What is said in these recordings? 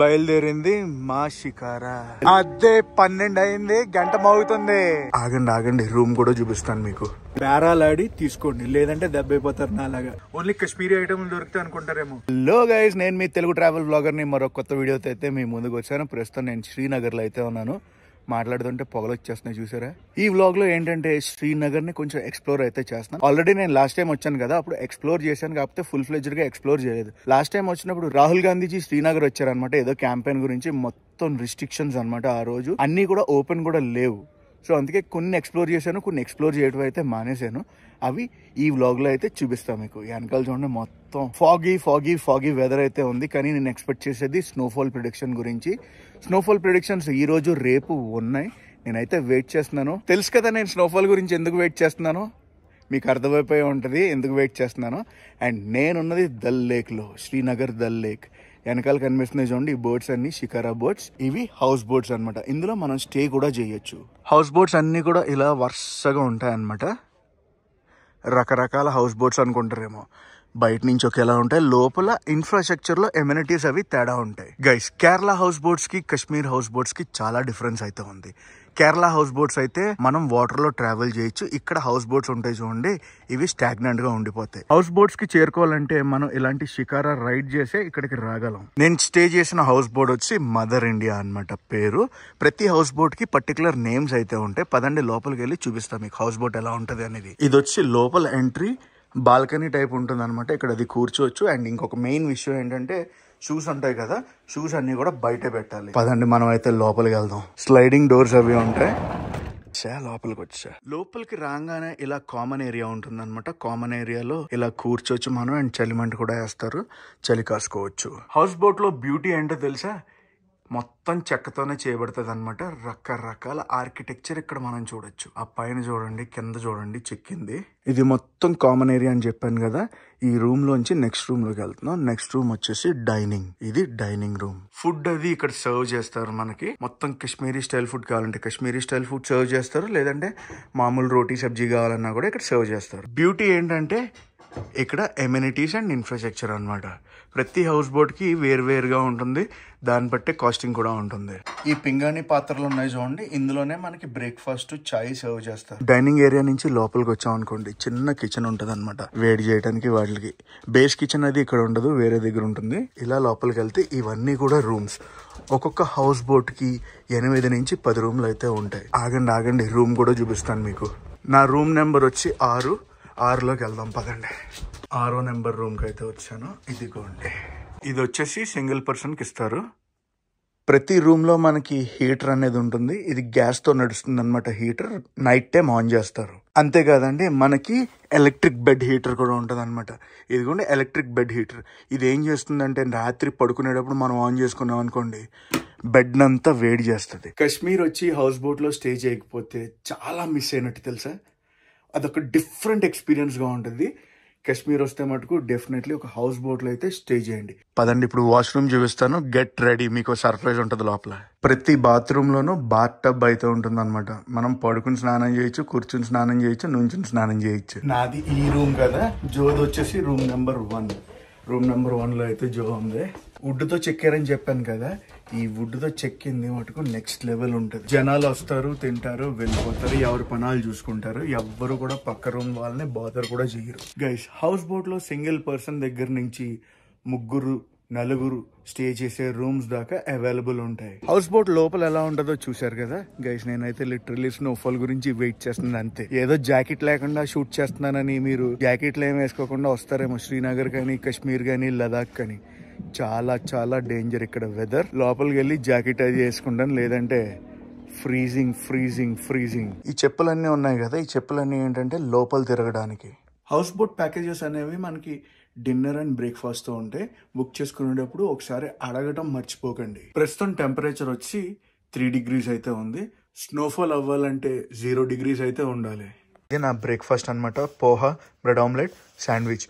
బయలుదేరింది మా షికారా అదే పన్నెండు అయింది గంట మోగుతుంది ఆగండి ఆగండి రూమ్ కూడా చూపిస్తాను మీకు బేరాలాడి తీసుకోండి లేదంటే దెబ్బైపోతారు నాలాగా ఓన్లీ కశ్మీరీ ఐటమ్ దొరికితే అనుకుంటారేమో హలో గైస్ నేను మీ తెలుగు ట్రావెల్ బ్లాగర్ ని మరో కొత్త వీడియోతో అయితే మీ ముందుకు వచ్చాను ప్రస్తుతం నేను శ్రీనగర్ లో అయితే ఉన్నాను మాట్లాడుతుంటే పొగలు వచ్చేస్తున్నాయి చూసారా ఈ వ్లాగ్ లో ఏంటంటే శ్రీనగర్ ని కొంచెం ఎక్స్ప్లోర్ అయితే చేస్తాను ఆల్రెడీ నేను లాస్ట్ టైం వచ్చాను కదా అప్పుడు ఎక్స్ప్లోర్ చేశాను కాకపోతే ఫుల్ ఫ్లెజ్డ్ గా ఎక్స్ప్లోర్ చేయలేదు లాస్ట్ టైం వచ్చినప్పుడు రాహుల్ గాంధీజీ శ్రీనగర్ వచ్చారనమాట ఏదో క్యాంపెయిన్ గురించి మొత్తం రిస్ట్రిక్షన్స్ అనమాట ఆ రోజు అన్ని కూడా ఓపెన్ కూడా లేవు సో అందుకే కొన్ని ఎక్స్ప్లోర్ చేశాను కొన్ని ఎక్స్ప్లోర్ చేయడం అయితే మానేశాను అవి ఈ వ్లాగ్లో అయితే చూపిస్తాను మీకు వెనకాల చూడండి మొత్తం ఫాగీ ఫాగీ ఫాగీ వెదర్ అయితే ఉంది కానీ నేను ఎక్స్పెక్ట్ చేసేది స్నోఫాల్ ప్రొడిక్షన్ గురించి స్నోఫాల్ ఈ రోజు రేపు ఉన్నాయి నేనైతే వెయిట్ చేస్తున్నాను తెలుసు కదా నేను స్నోఫాల్ గురించి ఎందుకు వెయిట్ చేస్తున్నాను మీకు అర్థమైపోయి ఉంటుంది ఎందుకు వెయిట్ చేస్తున్నాను అండ్ నేనున్నది దల్ లేక్లో శ్రీనగర్ దల్ లేక్ వెనకాల కనిపిస్తుంది చూడండి ఈ బోట్స్ అన్ని షికారా బోట్స్ ఇవి హౌస్ బోట్స్ అనమాట ఇందులో మనం స్టే కూడా చేయొచ్చు హౌస్ బోట్స్ అన్నీ కూడా ఇలా వరుసగా ఉంటాయన్నమాట రకరకాల హౌస్ బోట్స్ అనుకుంటారేమో బయట నుంచి ఒకేలా ఉంటాయి లోపల ఇన్ఫ్రాస్ట్రక్చర్లో ఎమ్యూనిటీస్ అవి తేడా ఉంటాయి గైస్ కేరళ హౌస్ బోట్స్కి కశ్మీర్ హౌస్ బోట్స్కి చాలా డిఫరెన్స్ అయితే ఉంది కేరళ హౌస్ బోట్స్ అయితే మనం వాటర్ లో ట్రావెల్ చేయొచ్చు ఇక్కడ హౌస్ బోట్స్ ఉంటాయి చూడండి ఇవి స్టాగ్నెంట్ గా ఉండిపోతాయి హౌస్ బోట్స్ కి చేరుకోవాలంటే మనం ఇలాంటి షికారా రైడ్ చేసే ఇక్కడికి రాగలం నేను స్టే చేసిన హౌస్ బోట్ వచ్చి మదర్ ఇండియా అనమాట పేరు ప్రతి హౌస్ బోట్ కి పర్టికులర్ నేమ్స్ అయితే ఉంటాయి పదండి లోపలికి వెళ్ళి చూపిస్తాం మీకు హౌస్ బోట్ ఎలా ఉంటది అనేది ఇది వచ్చి లోపల ఎంట్రీ బాల్కనీ టైప్ ఉంటుంది అనమాట ఇక్కడ అది కూర్చోవచ్చు అండ్ ఇంకొక మెయిన్ విషయం ఏంటంటే షూస్ ఉంటాయి కదా షూస్ అన్ని కూడా బయట పెట్టాలి పదండి మనం అయితే లోపలికి వెళ్దాం స్లైడింగ్ డోర్స్ అవి ఉంటాయి లోపలికి వచ్చా లోపలికి రాగానే ఇలా కామన్ ఏరియా ఉంటుంది అనమాట కామన్ ఏరియాలో ఇలా కూర్చోవచ్చు మనం అండ్ చలిమంట కూడా వేస్తారు చలి కాసుకోవచ్చు హౌస్ బోట్ లో బ్యూటీ ఏంటో తెలుసా మొత్తం చెక్కతోనే చేయబడుతుంది అనమాట రకరకాల ఆర్కిటెక్చర్ ఇక్కడ మనం చూడొచ్చు ఆ పైన చూడండి కింద చూడండి చెక్కింది ఇది మొత్తం కామన్ ఏరియా అని చెప్పాను కదా ఈ రూమ్ లోంచి నెక్స్ట్ రూమ్ లోకి వెళ్తున్నాం నెక్స్ట్ రూమ్ వచ్చేసి డైనింగ్ ఇది డైనింగ్ రూమ్ ఫుడ్ అది ఇక్కడ సర్వ్ చేస్తారు మనకి మొత్తం కశ్మీరీ స్టైల్ ఫుడ్ కావాలంటే కశ్మీరీ స్టైల్ ఫుడ్ సర్వ్ చేస్తారు లేదంటే మామూలు రోటీ సబ్జీ కావాలన్నా కూడా ఇక్కడ సర్వ్ చేస్తారు బ్యూటీ ఏంటంటే ఇక్కడ ఎమ్యూనిటీస్ అండ్ ఇన్ఫ్రాస్ట్రక్చర్ అనమాట ప్రతి హౌస్ బోట్కి వేరువేరుగా ఉంటుంది దాన్ని బట్టే కాస్టింగ్ కూడా ఉంటుంది ఈ పింగాణి పాత్రలు ఉన్నాయి చూడండి ఇందులోనే మనకి బ్రేక్ఫాస్ట్ చాయ్ సర్వ్ చేస్తారు డైనింగ్ ఏరియా నుంచి లోపలికి వచ్చాం అనుకోండి చిన్న కిచెన్ ఉంటుంది అనమాట వేడి చేయడానికి వాటికి బేస్ కిచెన్ అది ఇక్కడ ఉండదు వేరే దగ్గర ఉంటుంది ఇలా లోపలికి వెళ్తే ఇవన్నీ కూడా రూమ్స్ ఒక్కొక్క హౌస్ బోట్కి ఎనిమిది నుంచి పది రూమ్లు అయితే ఉంటాయి ఆగండి ఆగండి రూమ్ కూడా చూపిస్తాను మీకు నా రూమ్ నెంబర్ వచ్చి ఆరు ఆరులోకి వెళ్దాం పదండి ఆరో నెంబర్ రూమ్కి అయితే వచ్చాను ఇదిగోండి ఇది వచ్చేసి సింగిల్ పర్సన్కి ఇస్తారు ప్రతి రూమ్లో మనకి హీటర్ అనేది ఉంటుంది ఇది గ్యాస్తో నడుస్తుంది అనమాట హీటర్ నైట్ టైం ఆన్ చేస్తారు అంతేకాదండి మనకి ఎలక్ట్రిక్ బెడ్ హీటర్ కూడా ఉంటుంది అనమాట ఇదిగోండి ఎలక్ట్రిక్ బెడ్ హీటర్ ఇది ఏం చేస్తుందంటే రాత్రి పడుకునేటప్పుడు మనం ఆన్ చేసుకున్నాం అనుకోండి బెడ్ అంతా వేడి చేస్తుంది కశ్మీర్ వచ్చి హౌస్ బోట్లో స్టే చేయకపోతే చాలా మిస్ అయినట్టు తెలుసా అదొక డిఫరెంట్ ఎక్స్పీరియన్స్గా ఉంటుంది కశ్మీర్ వస్తే మటుకు డెఫినెట్లీ ఒక హౌస్ బోట్లో అయితే స్టే చేయండి పదండి ఇప్పుడు వాష్రూమ్ చూపిస్తాను గెట్ రెడీ మీకు సర్ప్రైజ్ ఉంటుంది లోపల ప్రతి బాత్రూంలోనూ బాత్ టబ్ అయితే ఉంటుంది అనమాట మనం పడుకుని స్నానం చేయొచ్చు కూర్చుని స్నానం చేయొచ్చు నుంచుని స్నానం చేయొచ్చు నాది ఈ రూమ్ కదా జోది వచ్చేసి room number one room number వన్లో అయితే జో ఉంది వుడ్తో చెక్కారని చెప్పాను కదా ఈ వుడ్తో చెక్కింది మటుకు నెక్స్ట్ లెవెల్ ఉంటుంది జనాలు వస్తారు తింటారు వెళ్ళిపోతారు ఎవరు పనాలు చూసుకుంటారు ఎవ్వరు కూడా పక్క రూమ్ వాళ్ళని బాధర్ కూడా చేయరు గైస్ హౌస్ బోట్లో సింగిల్ పర్సన్ దగ్గర నుంచి ముగ్గురు నలుగురు స్టే చేసే రూమ్స్ దాకా అవైలబుల్ ఉంటాయి హౌస్ బోట్ లోపల ఎలా ఉంటుందో చూశారు కదా గైస్ నేనైతే లిటరలీ స్నోఫాల్ గురించి వెయిట్ చేస్తున్నాను అంతే ఏదో జాకెట్ లేకుండా షూట్ చేస్తున్నానని మీరు జాకెట్లు ఏం వేసుకోకుండా వస్తారేమో శ్రీనగర్ కానీ కశ్మీర్ కానీ లదాఖ్ కానీ చాలా చాలా డేంజర్ ఇక్కడ వెదర్ లోపలికి వెళ్ళి జాకెట్ అది వేసుకుంటాను లేదంటే ఫ్రీజింగ్ ఫ్రీజింగ్ ఫ్రీజింగ్ ఈ చెప్పులన్నీ ఉన్నాయి కదా ఈ చెప్పులన్నీ ఏంటంటే లోపల తిరగడానికి హౌస్ బోట్ ప్యాకేజెస్ అనేవి మనకి డిన్నర్ అండ్ బ్రేక్ఫాస్ట్తో ఉంటే బుక్ చేసుకునేటప్పుడు ఒకసారి అడగటం మర్చిపోకండి ప్రస్తుతం టెంపరేచర్ వచ్చి త్రీ డిగ్రీస్ అయితే ఉంది స్నోఫాల్ అవ్వాలంటే జీరో డిగ్రీస్ అయితే ఉండాలి ఇది నా బ్రేక్ఫాస్ట్ అనమాట పోహా బ్రెడ్ ఆమ్లెట్ శాండ్విచ్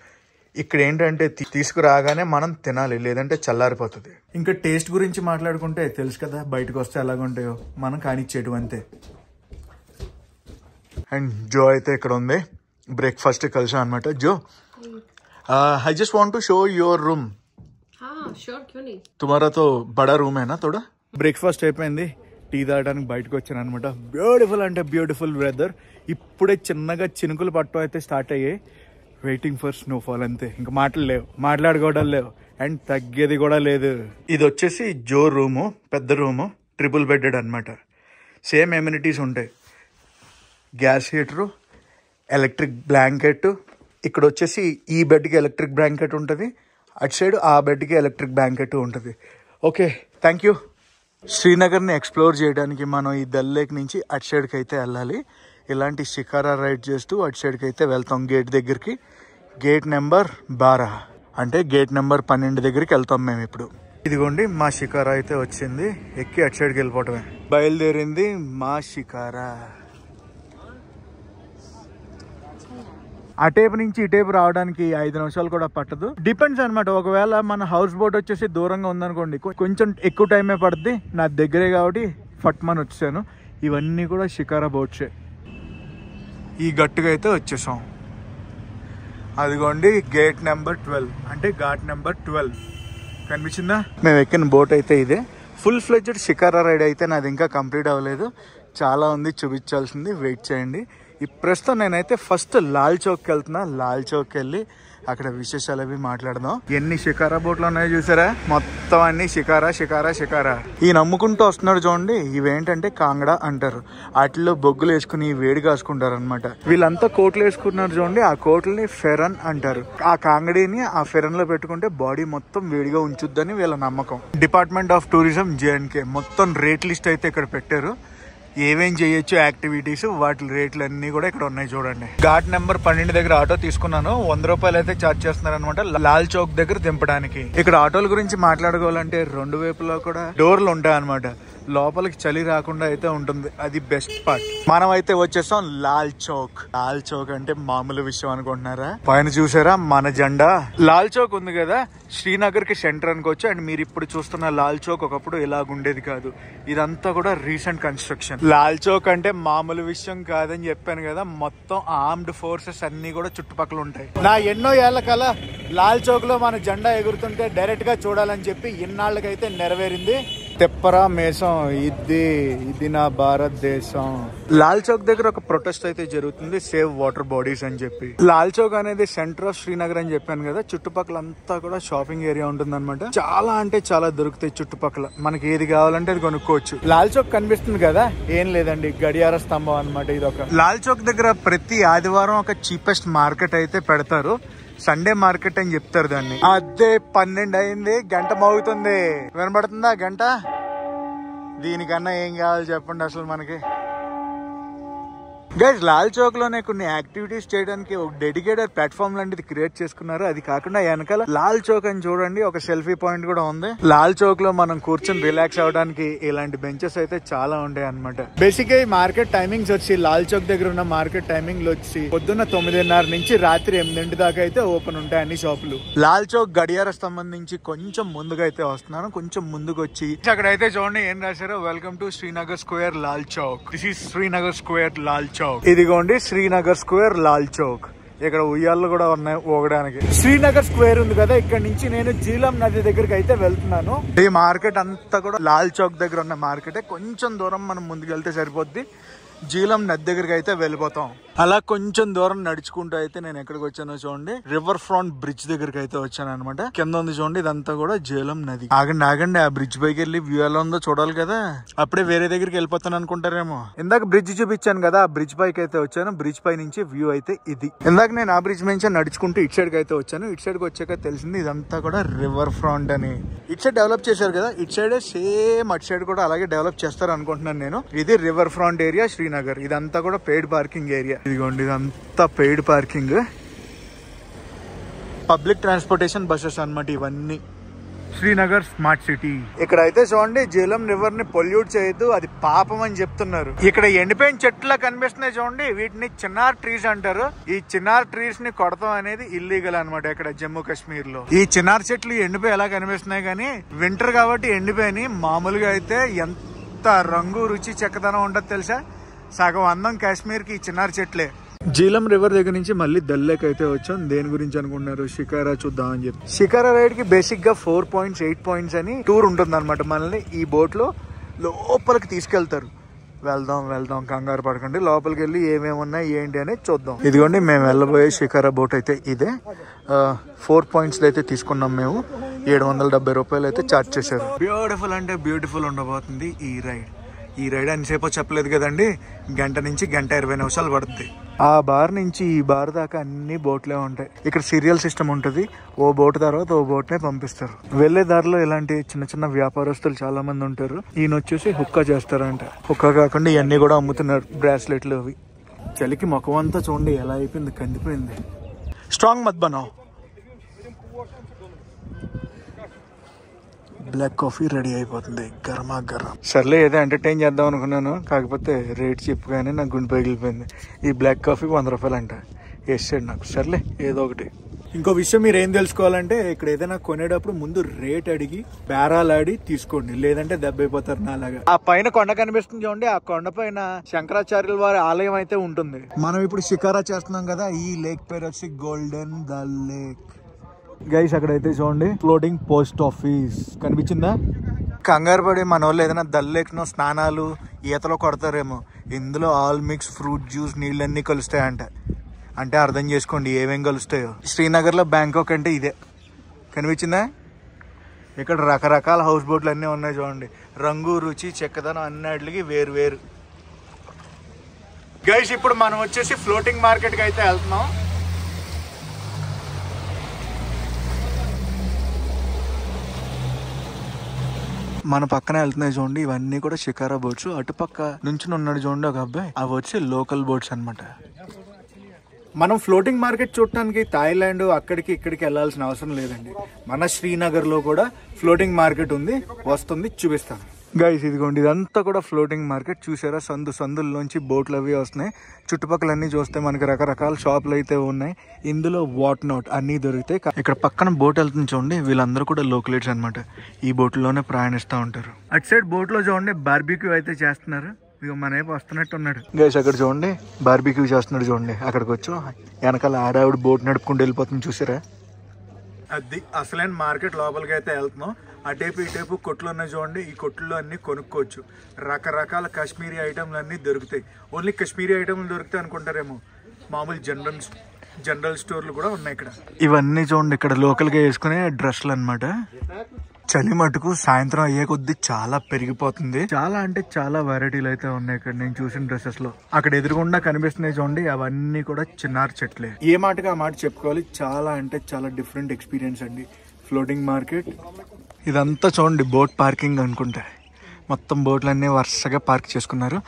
ఇక్కడ ఏంటంటే తీసుకురాగానే మనం తినాలి లేదంటే చల్లారిపోతుంది ఇంకా టేస్ట్ గురించి మాట్లాడుకుంటే తెలుసు కదా బయటకు వస్తే ఎలాగుంటాయో మనం కానిచ్చేటు అంతే అండ్ జో అయితే ఇక్కడ ఉంది బ్రేక్ఫాస్ట్ కలిసా అనమాట జో I just want to show your room తుమారాతో బడా రూమ్ అయినా తోడ బ్రేక్ఫాస్ట్ అయిపోయింది టీ తాగడానికి బయటకు వచ్చాను అనమాట బ్యూటిఫుల్ అంటే బ్యూటిఫుల్ వెదర్ ఇప్పుడే చిన్నగా చినుకులు పట్టడం అయితే స్టార్ట్ అయ్యాయి వెయిటింగ్ ఫర్ స్నోఫాల్ అంతే ఇంకా మాటలు లేవు మాట్లాడుకోవడం లేవు అండ్ తగ్గేది కూడా లేదు ఇది వచ్చేసి జో రూము పెద్ద రూము ట్రిపుల్ బెడ్డెడ్ అనమాట సేమ్ ఎమ్యూనిటీస్ ఉంటాయి గ్యాస్ హీటరు ఎలక్ట్రిక్ బ్లాంకెట్ ఇక్కడ వచ్చేసి ఈ బెడ్కి ఎలక్ట్రిక్ బ్లాంకెట్ ఉంటుంది అటు సైడ్ ఆ బెడ్కి ఎలక్ట్రిక్ బ్లాంకెట్ ఉంటుంది ఓకే థ్యాంక్ యూ శ్రీనగర్ని ఎక్స్ప్లోర్ చేయడానికి మనం ఈ దల్లేక్ లేక్ నుంచి అటు సైడ్కి అయితే వెళ్ళాలి ఇలాంటి షికారా రైడ్ చేస్తూ అటు సైడ్కి అయితే వెళ్తాం గేట్ దగ్గరికి గేట్ నెంబర్ బారా అంటే గేట్ నెంబర్ పన్నెండు దగ్గరికి వెళ్తాం మేము ఇప్పుడు ఇదిగోండి మా షికారా అయితే వచ్చింది ఎక్కి అటు సైడ్కి వెళ్ళిపోవటమే బయలుదేరింది మా షికారా ఆ టేప్ నుంచి ఈ టేప్ రావడానికి ఐదు నిమిషాలు కూడా పట్టదు డిపెండ్స్ అనమాట ఒకవేళ మన హౌస్ బోట్ వచ్చేసి దూరంగా ఉందనుకోండి కొంచెం ఎక్కువ టైమే పడుద్ది నా దగ్గరే కాబట్టి ఫట్మన్ వచ్చాను ఇవన్నీ కూడా షికారా బోట్సే ఈ గట్టుగా అయితే వచ్చేసాం అదిగోండి గేట్ నెంబర్ ట్వెల్వ్ అంటే ఘాట్ నెంబర్ ట్వెల్వ్ కనిపించిందా మేము ఎక్కిన బోట్ అయితే ఇదే ఫుల్ ఫ్లెడ్జెడ్ షికారా రైడ్ అయితే నాది ఇంకా కంప్లీట్ అవ్వలేదు చాలా ఉంది చూపించాల్సింది వెయిట్ చేయండి ఈ ప్రస్తుతం నేనైతే ఫస్ట్ లాల్ చౌక్కి వెళ్తున్నా లాల్ చౌక్కి వెళ్ళి అక్కడ విశేషాలు అవి మాట్లాడదాం ఎన్ని షికారా బోట్లు ఉన్నాయో చూసారా మొత్తం అన్ని షికారా షికారా షికారా ఈ నమ్ముకుంటూ వస్తున్నారు చూడండి ఇవేంటంటే కాంగడ అంటారు వాటిలో బొగ్గులు వేసుకుని వేడి కాసుకుంటారు అనమాట వీళ్ళంతా కోట్లు వేసుకుంటున్నారు చూడండి ఆ కోట్లని ఫెరన్ అంటారు ఆ కాంగడీని ఆ ఫెరన్ లో పెట్టుకుంటే బాడీ మొత్తం వేడిగా ఉంచుద్దని వీళ్ళ నమ్మకం డిపార్ట్మెంట్ ఆఫ్ టూరిజం జేఎన్కే మొత్తం రేట్ లిస్ట్ అయితే ఇక్కడ పెట్టారు ఏమేం చేయొచ్చు యాక్టివిటీస్ వాటి రేట్లు అన్ని కూడా ఇక్కడ ఉన్నాయి చూడండి ఘాట్ నెంబర్ పన్నెండు దగ్గర ఆటో తీసుకున్నాను వంద రూపాయలు అయితే ఛార్జ్ చేస్తున్నారు అనమాట లాల్ చౌక్ దగ్గర దింపడానికి ఇక్కడ ఆటోల గురించి మాట్లాడుకోవాలంటే రెండు వైపులో కూడా డోర్లు ఉంటాయి అనమాట లోపలికి చలి రాకుండా అయితే ఉంటుంది అది బెస్ట్ పార్ట్ మనం అయితే వచ్చేసాం లాల్ చౌక్ లాల్ చౌక్ అంటే మామూలు విషయం అనుకుంటున్నారా పైన చూసారా మన జెండా లాల్ చౌక్ ఉంది కదా శ్రీనగర్కి సెంటర్ అనుకోవచ్చు అండ్ మీరు ఇప్పుడు చూస్తున్న లాల్ చౌక్ ఒకప్పుడు ఇలాగుండేది కాదు ఇదంతా కూడా రీసెంట్ కన్స్ట్రక్షన్ లాల్ చౌక్ అంటే మామూలు విషయం కాదని చెప్పాను కదా మొత్తం ఆర్మ్డ్ ఫోర్సెస్ అన్నీ కూడా చుట్టుపక్కల ఉంటాయి నా ఎన్నో ఏళ్ల కల లాల్ లో మన జెండా ఎగురుతుంటే డైరెక్ట్గా చూడాలని చెప్పి ఇన్నాళ్ళకైతే నెరవేరింది తెప్పరా మేసం ఇది ఇది నా భారతదేశం లాల్ చౌక్ దగ్గర ఒక ప్రొటెస్ట్ అయితే జరుగుతుంది సేవ్ వాటర్ బాడీస్ అని చెప్పి లాల్ చౌక్ అనేది సెంటర్ ఆఫ్ శ్రీనగర్ అని చెప్పాను కదా చుట్టుపక్కల అంతా కూడా షాపింగ్ ఏరియా ఉంటుంది అనమాట చాలా అంటే చాలా దొరుకుతాయి చుట్టుపక్కల మనకి ఏది కావాలంటే అది కొనుక్కోవచ్చు లాల్ చౌక్ కనిపిస్తుంది కదా ఏం లేదండి గడియార స్తంభం అనమాట ఇది ఒక లాల్ చౌక్ దగ్గర ప్రతి ఆదివారం ఒక చీపెస్ట్ మార్కెట్ అయితే పెడతారు సండే మార్కెట్ అని చెప్తారు దాన్ని అదే పన్నెండు అయింది గంట మోగుతుంది వినబడుతుందా గంట దీనికన్నా ఏం కావాలి చెప్పండి అసలు మనకి గైజ్ లాల్ చౌక్ లోనే కొన్ని యాక్టివిటీస్ చేయడానికి ఒక డెడికేటెడ్ ప్లాట్ఫామ్ లాంటిది క్రియేట్ చేసుకున్నారు అది కాకుండా వెనకాల లాల్ చౌక్ అని చూడండి ఒక సెల్ఫీ పాయింట్ కూడా ఉంది లాల్ చౌక్ లో మనం కూర్చొని రిలాక్స్ అవడానికి ఇలాంటి బెంచెస్ అయితే చాలా ఉంటాయి అనమాట బేసిక్ గా ఈ మార్కెట్ టైమింగ్స్ వచ్చి లాల్ చౌక్ దగ్గర ఉన్న మార్కెట్ టైమింగ్ వచ్చి పొద్దున్న తొమ్మిదిన్నర నుంచి రాత్రి ఎనిమిదింటి దాకా అయితే ఓపెన్ ఉంటాయి అన్ని షాపులు లాల్ చౌక్ గడియార సంబంధించి కొంచెం ముందుగా అయితే వస్తున్నాను కొంచెం ముందుకు వచ్చి అక్కడ అయితే చూడండి ఏం రాశారో welcome to Srinagar square Lal Chowk this is Srinagar square Lal Chowk Chowk ఇదిగోండి శ్రీనగర్ స్క్వేర్ లాల్ చౌక్ ఇక్కడ ఉయ్యాలు కూడా ఉన్నాయి ఊగడానికి శ్రీనగర్ స్క్వేర్ ఉంది కదా ఇక్కడ నుంచి నేను జీలం నది దగ్గరకి అయితే వెళ్తున్నాను ఈ మార్కెట్ అంతా కూడా లాల్ చౌక్ దగ్గర ఉన్న మార్కెటే కొంచెం దూరం మనం ముందుకు వెళ్తే సరిపోద్ది జీలం నది దగ్గరికి అయితే వెళ్ళిపోతాం అలా కొంచెం దూరం నడుచుకుంటూ అయితే నేను ఎక్కడికి వచ్చానో చూడండి రివర్ ఫ్రంట్ బ్రిడ్జ్ దగ్గరికి అయితే వచ్చాను అనమాట కింద ఉంది చూడండి ఇదంతా కూడా జీలం నది ఆగండి ఆగండి ఆ బ్రిడ్జ్ పైకి వెళ్ళి వ్యూ ఎలా ఉందో చూడాలి కదా అప్పుడే వేరే దగ్గరికి వెళ్ళిపోతాను అనుకుంటారేమో ఇందాక బ్రిడ్జ్ చూపించాను కదా ఆ బ్రిడ్జ్ పైకి అయితే వచ్చాను బ్రిడ్జ్ పై నుంచి వ్యూ అయితే ఇది ఇందాక నేను ఆ బ్రిడ్జ్ నుంచి నడుచుకుంటూ ఇటు సైడ్ అయితే వచ్చాను ఇటు సైడ్ వచ్చాక తెలిసింది ఇదంతా కూడా రివర్ ఫ్రంట్ అని ఇటు సైడ్ డెవలప్ చేశారు కదా ఇటు సైడ్ సేమ్ అటు సైడ్ కూడా అలాగే డెవలప్ చేస్తారు అనుకుంటున్నాను నేను ఇది river front area Shri Shastri Nagar ఇదంతా కూడా పెయిడ్ పార్కింగ్ ఏరియా ఇదిగోండి ఇదంతా paid parking public transportation buses అనమాట ఇవన్నీ శ్రీనగర్ స్మార్ట్ సిటీ ఇక్కడ అయితే చూడండి జలం రివర్ ని పొల్యూట్ చేయొద్దు అది పాపం అని చెప్తున్నారు ఇక్కడ ఎండిపోయిన చెట్లు కనిపిస్తున్నాయి చూడండి వీటిని చిన్నార్ ట్రీస్ అంటారు ఈ చిన్నార్ ట్రీస్ ని కొడతాం అనేది ఇల్లీగల్ అనమాట ఇక్కడ జమ్మూ కాశ్మీర్ లో ఈ చిన్నార్ చెట్లు ఎండిపోయి ఎలా కనిపిస్తున్నాయి కానీ వింటర్ కాబట్టి ఎండిపోయి మామూలుగా అయితే ఎంత రంగు రుచి చక్కదనం ఉండదు తెలుసా సగం అందం కాశ్మీర్కి చిన్నారు చెట్లే జీలం రివర్ దగ్గర నుంచి మళ్ళీ దల్లేక్ అయితే వచ్చాం దేని గురించి అనుకుంటున్నారు షికారా చూద్దాం అని చెప్పి షికారా రైడ్ కి బేసిక్ గా ఫోర్ పాయింట్స్ ఎయిట్ పాయింట్స్ అని టూర్ ఉంటుంది అనమాట మనల్ని ఈ బోట్ లో లోపలికి తీసుకెళ్తారు వెళ్దాం వెళ్దాం కంగారు పడకండి లోపలికి వెళ్ళి ఏమేమి ఉన్నాయి ఏంటి అనేది చూద్దాం ఇదిగోండి మేము వెళ్ళబోయే షికారా బోట్ అయితే ఇదే ఫోర్ పాయింట్స్ అయితే తీసుకున్నాం మేము ఏడు వందల డెబ్బై రూపాయలు అయితే చార్జ్ చేశారు బ్యూటిఫుల్ అంటే బ్యూటిఫుల్ ఉండబోతుంది ఈ రైడ్ ఈ రైడ్ ఎంతసేపో చెప్పలేదు కదండి గంట నుంచి గంట ఇరవై నిమిషాలు పడుతుంది ఆ బార్ నుంచి ఈ బార్ దాకా అన్ని బోట్లే ఉంటాయి ఇక్కడ సీరియల్ సిస్టమ్ ఉంటుంది ఓ బోట్ తర్వాత ఓ బోట్నే పంపిస్తారు వెళ్లే దారిలో ఇలాంటి చిన్న చిన్న వ్యాపారస్తులు చాలా మంది ఉంటారు ఈయన వచ్చేసి హుక్కా చేస్తారంట హుక్కా కాకుండా ఇవన్నీ కూడా అమ్ముతున్నారు బ్రాస్లెట్లు అవి చలికి ముఖం అంతా చూడండి ఎలా అయిపోయింది కందిపోయింది స్ట్రాంగ్ మద్బనో బ్లాక్ కాఫీ రెడీ అయిపోతుంది గరమా గరం సర్లే ఏదో ఎంటర్టైన్ చేద్దాం అనుకున్నాను కాకపోతే రేట్ చెప్పుగానే నాకు గుండె పగిలిపోయింది ఈ బ్లాక్ కాఫీ వంద రూపాయలు అంట వేసాడు నాకు సర్లే ఏదో ఒకటి ఇంకో విషయం మీరు ఏం తెలుసుకోవాలంటే ఇక్కడ ఏదైనా కొనేటప్పుడు ముందు రేట్ అడిగి బేరాలాడి తీసుకోండి లేదంటే దెబ్బైపోతారు లాగా ఆ పైన కొండ కనిపిస్తుంది చూడండి ఆ కొండ పైన శంకరాచార్యుల వారి ఆలయం అయితే ఉంటుంది మనం ఇప్పుడు షికారా చేస్తున్నాం కదా ఈ లేక్ పేరు వచ్చి గోల్డెన్ ద లేక్ గైస్ అక్కడైతే చూడండి ఫ్లోటింగ్ పోస్ట్ ఆఫీస్ కనిపించిందా కంగారు పడి మన వాళ్ళు ఏదైనా దల్లెక్నో స్నానాలు ఈతలో కొడతారేమో ఇందులో ఆల్ మిక్స్ ఫ్రూట్ జ్యూస్ నీళ్ళన్నీ కలుస్తాయంట అంటే అర్థం చేసుకోండి ఏమేం కలుస్తాయో శ్రీనగర్లో బ్యాంకాక్ అంటే ఇదే కనిపించిందా ఇక్కడ రకరకాల హౌస్ బోట్లు అన్నీ ఉన్నాయి చూడండి రంగు రుచి చెక్కదనం అన్నిటికి వేరు వేరు గైస్ ఇప్పుడు మనం వచ్చేసి ఫ్లోటింగ్ మార్కెట్కి అయితే వెళ్తున్నాం మన పక్కన వెళ్తున్నాయి చూడండి ఇవన్నీ కూడా షికారా బోట్స్ అటుపక్క నుంచి ఉన్నాడు చూడండి ఒక అబ్బాయి అవి వచ్చి లోకల్ బోట్స్ అనమాట మనం ఫ్లోటింగ్ మార్కెట్ చూడటానికి థాయిలాండ్ అక్కడికి ఇక్కడికి వెళ్ళాల్సిన అవసరం లేదండి మన శ్రీనగర్లో కూడా ఫ్లోటింగ్ మార్కెట్ ఉంది వస్తుంది చూపిస్తాను గైస్ ఇదిగోండి ఇదంతా కూడా ఫ్లోటింగ్ మార్కెట్ చూసారా సందు సందుల్లోంచి బోట్లు అవి వస్తున్నాయి చుట్టుపక్కల అన్ని చూస్తే మనకి రకరకాల షాపులు అయితే ఉన్నాయి ఇందులో వాట్ నాట్ అన్నీ దొరుకుతాయి ఇక్కడ పక్కన బోట్ వెళ్తుంది చూడండి వీళ్ళందరూ కూడా లోకలేట్స్ అనమాట ఈ బోట్లోనే ప్రయాణిస్తూ ఉంటారు అటు సైడ్ బోట్లో చూడండి బార్బీక్యూ అయితే చేస్తున్నారు ఇక మన వస్తున్నట్టు ఉన్నాడు గైస్ అక్కడ చూడండి బార్బీక్యూ చేస్తున్నాడు చూడండి అక్కడికి వచ్చాం వెనకాల ఆడావిడ బోట్ నడుపుకుంటూ వెళ్ళిపోతుంది చూసారా అది అసలైన మార్కెట్ లోపలికి అయితే వెళ్తున్నాం ఆ టైపు ఈ టైపు కొట్లు ఉన్నాయి చూడండి ఈ కొట్లు అన్నీ కొనుక్కోవచ్చు రకరకాల కాశ్మీరీ ఐటమ్లు అన్నీ దొరుకుతాయి ఓన్లీ కాశ్మీరీ ఐటమ్లు దొరుకుతాయి అనుకుంటారేమో మామూలు జనరల్ జనరల్ స్టోర్లు కూడా ఉన్నాయి ఇక్కడ ఇవన్నీ చూడండి ఇక్కడ లోకల్గా వేసుకునే డ్రెస్సులు అనమాట చలి మటుకు సాయంత్రం అయ్యే కొద్దీ చాలా పెరిగిపోతుంది చాలా అంటే చాలా వెరైటీలు అయితే ఉన్నాయి ఇక్కడ నేను చూసిన డ్రెస్సెస్ లో అక్కడ ఎదురుగుండా కనిపిస్తున్నాయి చూడండి అవన్నీ కూడా చిన్నారు చెట్లే ఏ మాటగా ఆ మాట చెప్పుకోవాలి చాలా అంటే చాలా డిఫరెంట్ ఎక్స్పీరియన్స్ అండి ఫ్లోటింగ్ మార్కెట్ ఇదంతా చూడండి బోట్ పార్కింగ్ అనుకుంటే మొత్తం బోట్లన్నీ వరుసగా పార్క్ చేసుకున్నారు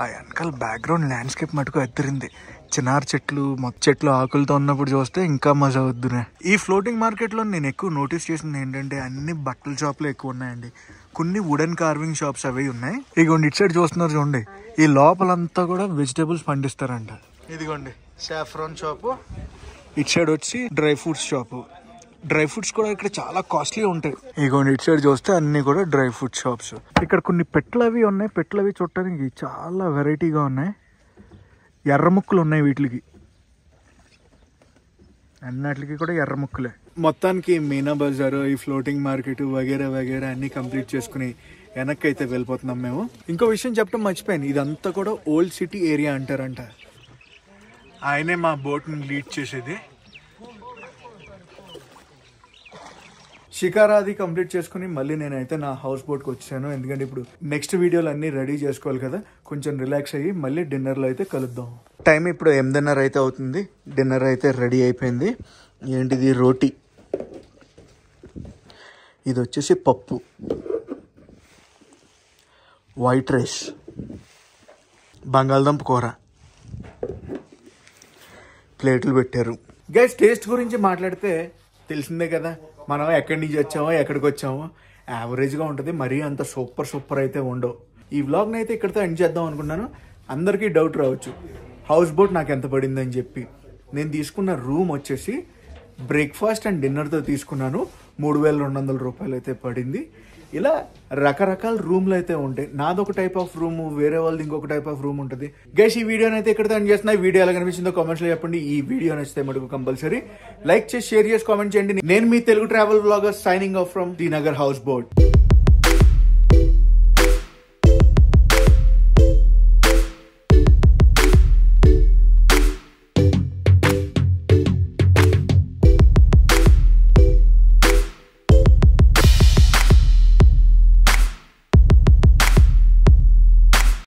ఆ వెనకాల బ్యాక్గ్రౌండ్ ల్యాండ్స్కేప్ మటుకు ఎత్తిరింది చినార్ చెట్లు మొత్త చెట్లు ఆకులతో ఉన్నప్పుడు చూస్తే ఇంకా మజా వద్దునే ఈ ఫ్లోటింగ్ మార్కెట్లో నేను ఎక్కువ నోటీస్ చేసింది ఏంటంటే అన్ని బట్టల షాపులు ఎక్కువ ఉన్నాయండి కొన్ని వుడెన్ కార్వింగ్ షాప్స్ అవి ఉన్నాయి ఇదిగోండి ఇటు సైడ్ చూస్తున్నారు చూడండి ఈ లోపలంతా కూడా వెజిటేబుల్స్ పండిస్తారంట ఇదిగోండి సాఫ్రాన్ షాపు ఇటు సైడ్ వచ్చి dry fruits shop dry fruits కూడా ఇక్కడ చాలా కాస్ట్లీ ఉంటాయి ఇగో ఇటు సైడ్ చూస్తే అన్ని కూడా డ్రై ఫ్రూట్ షాప్స్ ఇక్కడ కొన్ని పెట్లు అవి ఉన్నాయి పెట్లు అవి చూడటానికి చాలా వెరైటీగా ఉన్నాయి ఎర్రముక్కులు ఉన్నాయి వీటికి అన్నిటికి కూడా ఎర్రముక్కలే మొత్తానికి మీనా బజారు ఈ ఫ్లోటింగ్ మార్కెట్ వగేరా వగేరా అన్ని కంప్లీట్ చేసుకుని వెనక్కి అయితే వెళ్ళిపోతున్నాం మేము ఇంకో విషయం చెప్పడం మర్చిపోయాను ఇదంతా కూడా ఓల్డ్ సిటీ ఏరియా అంటారంట ఆయనే మా బోట్ని లీడ్ చేసేది షికారాది కంప్లీట్ చేసుకుని మళ్ళీ నేనైతే నా హౌస్ బోట్కి వచ్చాను ఎందుకంటే ఇప్పుడు నెక్స్ట్ వీడియోలు అన్నీ రెడీ చేసుకోవాలి కదా కొంచెం రిలాక్స్ అయ్యి మళ్ళీ డిన్నర్లో అయితే కలుద్దాం టైం ఇప్పుడు ఎనిమిదిన్నర అయితే అవుతుంది డిన్నర్ అయితే రెడీ అయిపోయింది ఏంటిది రోటీ ఇది వచ్చేసి పప్పు వైట్ రైస్ బంగాళదుంప కూర ప్లేట్లు పెట్టారు గైస్ టేస్ట్ గురించి మాట్లాడితే తెలిసిందే కదా మనం ఎక్కడి నుంచి వచ్చామో ఎక్కడికి వచ్చామో యావరేజ్గా ఉంటుంది మరీ అంత సూపర్ సూపర్ అయితే ఉండవు ఈ వ్లాగ్ని అయితే ఇక్కడితో ఎండ్ చేద్దాం అనుకున్నాను అందరికీ డౌట్ రావచ్చు హౌస్ బోట్ నాకు ఎంత పడిందని చెప్పి నేను తీసుకున్న రూమ్ వచ్చేసి బ్రేక్ఫాస్ట్ అండ్ డిన్నర్తో తీసుకున్నాను మూడు వేల రెండు వందల రూపాయలు అయితే పడింది ఇలా రకరకాల రూమ్లు అయితే ఉంటాయి నాదొక టైప్ ఆఫ్ రూమ్ వేరే వాళ్ళది ఇంకొక టైప్ ఆఫ్ రూమ్ ఉంటుంది గైస్ ఈ వీడియోని అయితే ఇక్కడ ఎండ్ చేస్తున్నా వీడియో ఎలా కనిపించిందో లో చెప్పండి ఈ వీడియో నచ్చితే మటుకు కంపల్సరీ లైక్ చేసి షేర్ చేసి కామెంట్ చేయండి నేను మీ Telugu travel blogger signing off from the Nagar house board